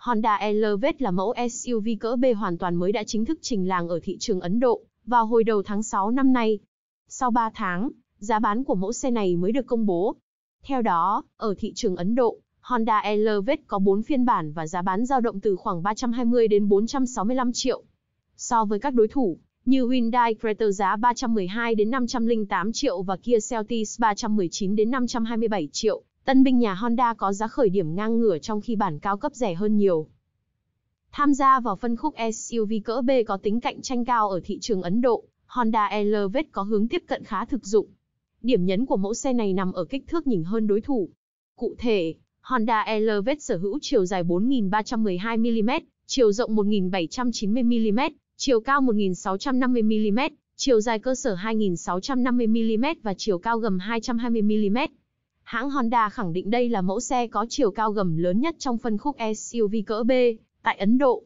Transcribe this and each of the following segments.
Honda Elevate là mẫu SUV cỡ B hoàn toàn mới đã chính thức trình làng ở thị trường Ấn Độ vào hồi đầu tháng 6 năm nay. Sau 3 tháng, giá bán của mẫu xe này mới được công bố. Theo đó, ở thị trường Ấn Độ, Honda Elevate có 4 phiên bản và giá bán dao động từ khoảng 320 đến 465 triệu. So với các đối thủ, như Hyundai Creta giá 312 đến 508 triệu và Kia Seltis 319 đến 527 triệu, Tân binh nhà Honda có giá khởi điểm ngang ngửa trong khi bản cao cấp rẻ hơn nhiều. Tham gia vào phân khúc SUV cỡ B có tính cạnh tranh cao ở thị trường Ấn Độ, Honda Elevate có hướng tiếp cận khá thực dụng. Điểm nhấn của mẫu xe này nằm ở kích thước nhỉnh hơn đối thủ. Cụ thể, Honda Elevate sở hữu chiều dài 4.312mm, chiều rộng 1.790mm, chiều cao 1.650mm, chiều dài cơ sở 2.650mm và chiều cao gầm 220mm. Hãng Honda khẳng định đây là mẫu xe có chiều cao gầm lớn nhất trong phân khúc SUV cỡ B tại Ấn Độ.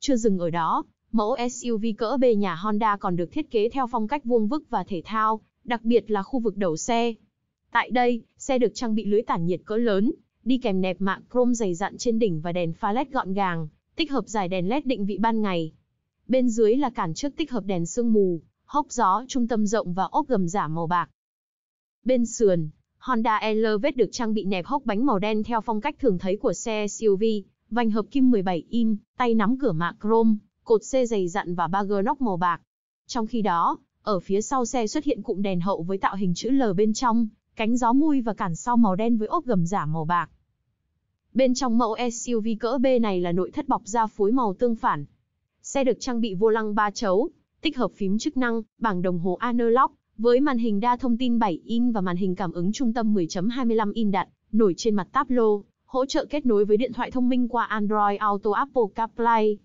Chưa dừng ở đó, mẫu SUV cỡ B nhà Honda còn được thiết kế theo phong cách vuông vức và thể thao, đặc biệt là khu vực đầu xe. Tại đây, xe được trang bị lưới tản nhiệt cỡ lớn, đi kèm nẹp mạng chrome dày dặn trên đỉnh và đèn pha LED gọn gàng, tích hợp giải đèn LED định vị ban ngày. Bên dưới là cản trước tích hợp đèn sương mù, hốc gió trung tâm rộng và ốp gầm giả màu bạc. Bên sườn, Honda LVS được trang bị nẹp hốc bánh màu đen theo phong cách thường thấy của xe SUV, vành hợp kim 17 in, tay nắm cửa mạ chrome, cột xe dày dặn và ba gơ nóc màu bạc. Trong khi đó, ở phía sau xe xuất hiện cụm đèn hậu với tạo hình chữ L bên trong, cánh gió mui và cản sau màu đen với ốp gầm giả màu bạc. Bên trong mẫu SUV cỡ B này là nội thất bọc da phối màu tương phản. Xe được trang bị vô lăng 3 chấu, tích hợp phím chức năng, bảng đồng hồ analog, với màn hình đa thông tin 7 in và màn hình cảm ứng trung tâm 10.25 in đặt nổi trên mặt tablo, hỗ trợ kết nối với điện thoại thông minh qua Android Auto Apple CarPlay.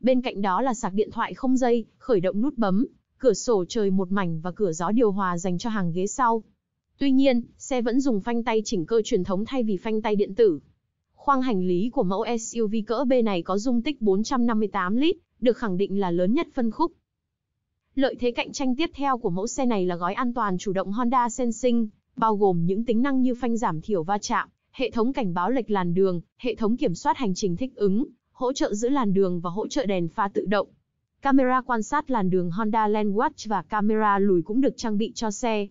Bên cạnh đó là sạc điện thoại không dây, khởi động nút bấm, cửa sổ trời một mảnh và cửa gió điều hòa dành cho hàng ghế sau. Tuy nhiên, xe vẫn dùng phanh tay chỉnh cơ truyền thống thay vì phanh tay điện tử. Khoang hành lý của mẫu SUV cỡ B này có dung tích 458 lít, được khẳng định là lớn nhất phân khúc. Lợi thế cạnh tranh tiếp theo của mẫu xe này là gói an toàn chủ động Honda Sensing, bao gồm những tính năng như phanh giảm thiểu va chạm, hệ thống cảnh báo lệch làn đường, hệ thống kiểm soát hành trình thích ứng, hỗ trợ giữ làn đường và hỗ trợ đèn pha tự động. Camera quan sát làn đường Honda Land Watch và camera lùi cũng được trang bị cho xe.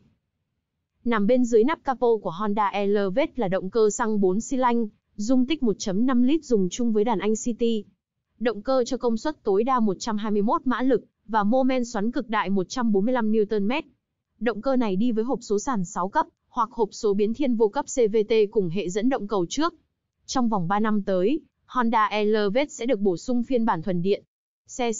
Nằm bên dưới nắp capo của Honda Elevate là động cơ xăng 4 xi lanh, dung tích 1.5 lít dùng chung với đàn Anh City. Động cơ cho công suất tối đa 121 mã lực, và mô men xoắn cực đại 145 Nm. Động cơ này đi với hộp số sàn 6 cấp hoặc hộp số biến thiên vô cấp CVT cùng hệ dẫn động cầu trước. Trong vòng 3 năm tới, Honda Elevate sẽ được bổ sung phiên bản thuần điện. Xe